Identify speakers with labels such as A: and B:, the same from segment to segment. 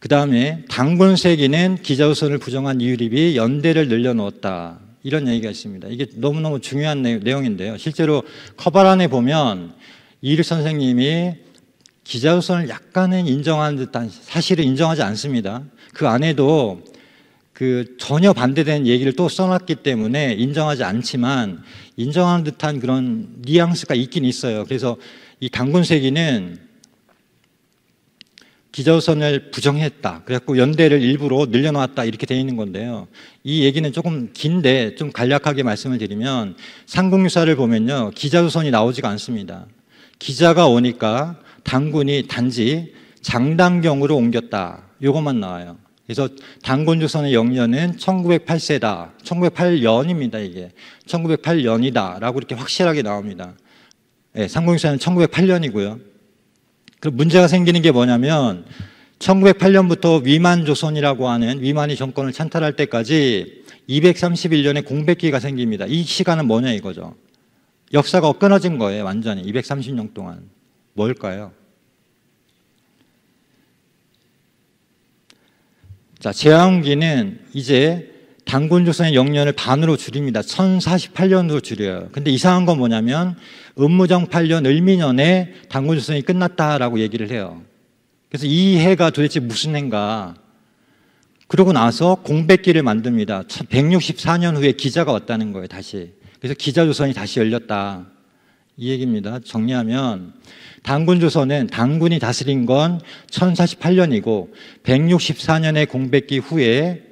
A: 그 다음에 당군 세기는 기자후손을 부정한 이유립이 연대를 늘려놓았다. 이런 얘기가 있습니다. 이게 너무너무 중요한 내용인데요. 실제로 커바란에 보면 이일 선생님이 기자후손을 약간은 인정하는 듯한 사실을 인정하지 않습니다. 그 안에도 그 전혀 반대되 얘기를 또 써놨기 때문에 인정하지 않지만 인정하는 듯한 그런 뉘앙스가 있긴 있어요. 그래서 이 당군 세기는 기저선을 자 부정했다. 그래갖고 연대를 일부러 늘려놨다. 이렇게 돼 있는 건데요. 이 얘기는 조금 긴데 좀 간략하게 말씀을 드리면 상공유사를 보면요. 기자조선이 나오지가 않습니다. 기자가 오니까 당군이 단지 장단경으로 옮겼다. 요것만 나와요. 그래서 당군조선의 영년은 1908세다. 1908년입니다. 이게 1908년이다라고 이렇게 확실하게 나옵니다. 네, 예, 상공유사는 1908년이고요. 그 문제가 생기는 게 뭐냐면 1908년부터 위만 조선이라고 하는 위만이 정권을 찬탈할 때까지 231년의 공백기가 생깁니다. 이 시간은 뭐냐 이거죠. 역사가 끊어진 거예요, 완전히. 230년 동안. 뭘까요? 자, 제왕기는 이제 단군 조선의 영년을 반으로 줄입니다. 1048년으로 줄여요. 근데 이상한 건 뭐냐면 음무정 8년 을미년에 단군 조선이 끝났다라고 얘기를 해요. 그래서 이 해가 도대체 무슨 해인가? 그러고 나서 공백기를 만듭니다. 164년 후에 기자가 왔다는 거예요, 다시. 그래서 기자 조선이 다시 열렸다. 이 얘기입니다. 정리하면 당군 조선은 당군이 다스린 건 1048년이고 164년의 공백기 후에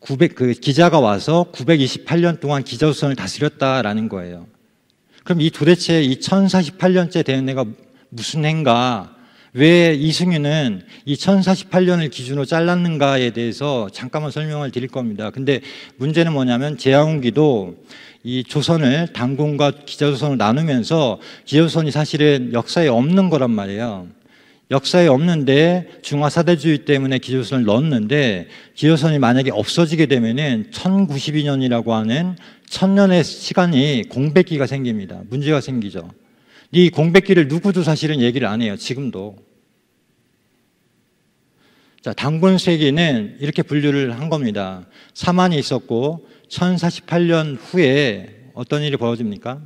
A: 900, 그 기자가 와서 928년 동안 기자조선을 다스렸다라는 거예요. 그럼 이 도대체 이 1048년째 되는 애가 무슨 해가왜 이승윤은 이 1048년을 기준으로 잘랐는가에 대해서 잠깐만 설명을 드릴 겁니다. 근데 문제는 뭐냐면 재앙기도 이 조선을 당군과 기자조선을 나누면서 기자조선이 사실은 역사에 없는 거란 말이에요. 역사에 없는데 중화사대주의 때문에 기조선을 넣었는데 기조선이 만약에 없어지게 되면은 1092년이라고 하는 천년의 시간이 공백기가 생깁니다. 문제가 생기죠. 이 공백기를 누구도 사실은 얘기를 안 해요. 지금도. 자, 당군 세기는 이렇게 분류를 한 겁니다. 사만이 있었고 1048년 후에 어떤 일이 벌어집니까?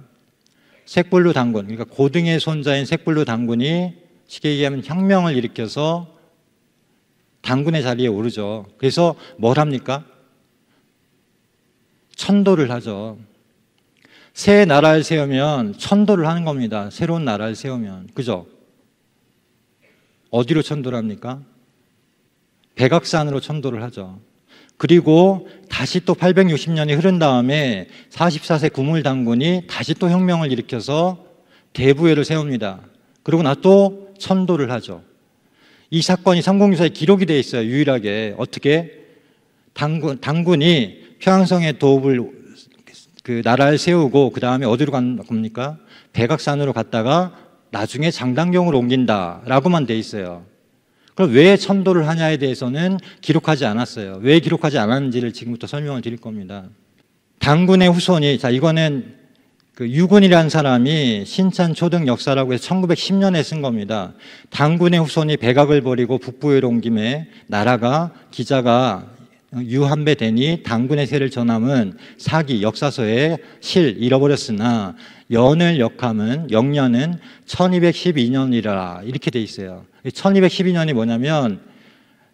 A: 색불루 당군, 그러니까 고등의 손자인 색불루 당군이 쉽게 얘기하면 혁명을 일으켜서 당군의 자리에 오르죠. 그래서 뭘 합니까? 천도를 하죠. 새 나라를 세우면 천도를 하는 겁니다. 새로운 나라를 세우면. 그죠? 어디로 천도를 합니까? 백악산으로 천도를 하죠. 그리고 다시 또 860년이 흐른 다음에 44세 구물당군이 다시 또 혁명을 일으켜서 대부회를 세웁니다. 그리고나또천도를 하죠. 이 사건이 삼공유사에 기록이 돼 있어요. 유일하게 어떻게 당군 당군이 평양성에 도읍을 그 나라를 세우고 그 다음에 어디로 간 겁니까? 백악산으로 갔다가 나중에 장단경으로 옮긴다라고만 돼 있어요. 그럼 왜 천도를 하냐에 대해서는 기록하지 않았어요. 왜 기록하지 않았는지를 지금부터 설명을 드릴 겁니다. 당군의 후손이 자 이거는 그 유군이라는 사람이 신천 초등 역사라고 해서 1910년에 쓴 겁니다. 당군의 후손이 백악을 버리고 북부에로 온 김에 나라가 기자가 유한배 되니 당군의 세를 전함은 사기 역사서에 실 잃어버렸으나 연을 역함은 영년은 1212년이라 이렇게 돼 있어요. 1212년이 뭐냐면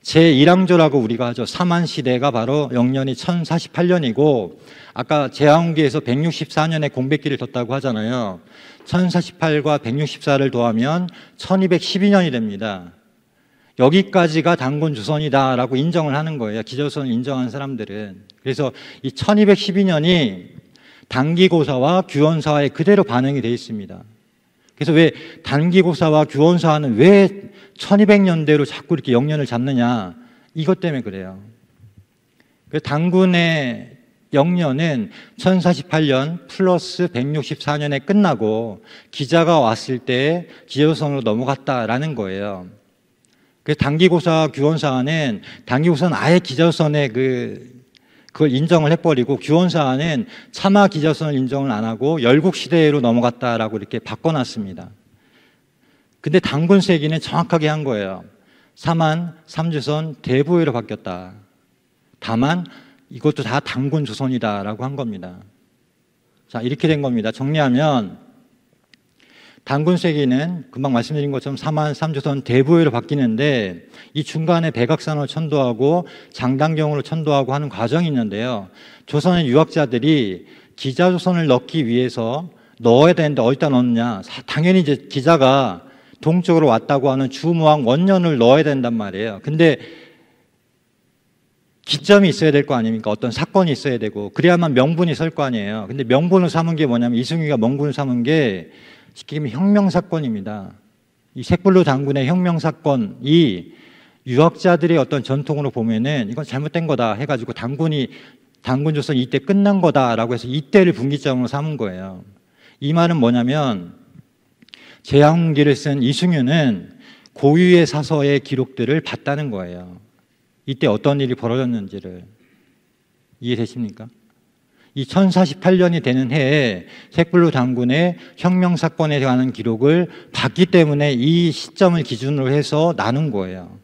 A: 제1항조라고 우리가 하죠. 사만 시대가 바로 영년이 1048년이고 아까 제왕기에서 164년의 공백기를 뒀다고 하잖아요. 1048과 164를 더하면 1212년이 됩니다. 여기까지가 단군 조선이다라고 인정을 하는 거예요. 기조선을 인정한 사람들은. 그래서 이 1212년이 단기고사와 규원사의 그대로 반응이 되어 있습니다. 그래서 왜 단기고사와 규원사는 왜 1200년대로 자꾸 이렇게 영년을 잡느냐 이것 때문에 그래요. 그 당군의 영년은 1048년 플러스 164년에 끝나고 기자가 왔을 때 기여성으로 넘어갔다라는 거예요. 그 단기고사 규원사안은 단기고사는 아예 기자선의 그 그걸 인정을 해버리고 규원사안은 차마 기자선을 인정을 안 하고 열국 시대로 넘어갔다라고 이렇게 바꿔놨습니다. 근데 당군 세기는 정확하게 한 거예요. 사만 삼주선 대부회로 바뀌었다. 다만 이것도 다 당군 조선이다라고 한 겁니다. 자 이렇게 된 겁니다. 정리하면 당군 세기는 금방 말씀드린 것처럼 사만 삼조선 대부회로 바뀌는데 이 중간에 백악산으로 천도하고 장단경으로 천도하고 하는 과정이 있는데요. 조선의 유학자들이 기자 조선을 넣기 위해서 넣어야 되는데 어디다 넣느냐? 당연히 이제 기자가 동쪽으로 왔다고 하는 주무왕 원년을 넣어야 된단 말이에요. 근데 기점이 있어야 될 거 아닙니까? 어떤 사건이 있어야 되고 그래야만 명분이 설 거 아니에요. 근데 명분을 삼은 게 뭐냐면 이승기가 명분을 삼은 게 쉽게 말하면 혁명 사건입니다. 이 색불로 장군의 혁명 사건이 유학자들의 어떤 전통으로 보면은 이건 잘못된 거다 해가지고 당군이 당군 조선 이때 끝난 거다라고 해서 이때를 분기점으로 삼은 거예요. 이 말은 뭐냐면 제왕기를쓴 이승윤은 고유의 사서의 기록들을 봤다는 거예요. 이때 어떤 일이 벌어졌는지를 이해되십니까? 2048년이 되는 해에 색불루 장군의 혁명 사건에 관한 기록을 봤기 때문에 이 시점을 기준으로 해서 나눈 거예요.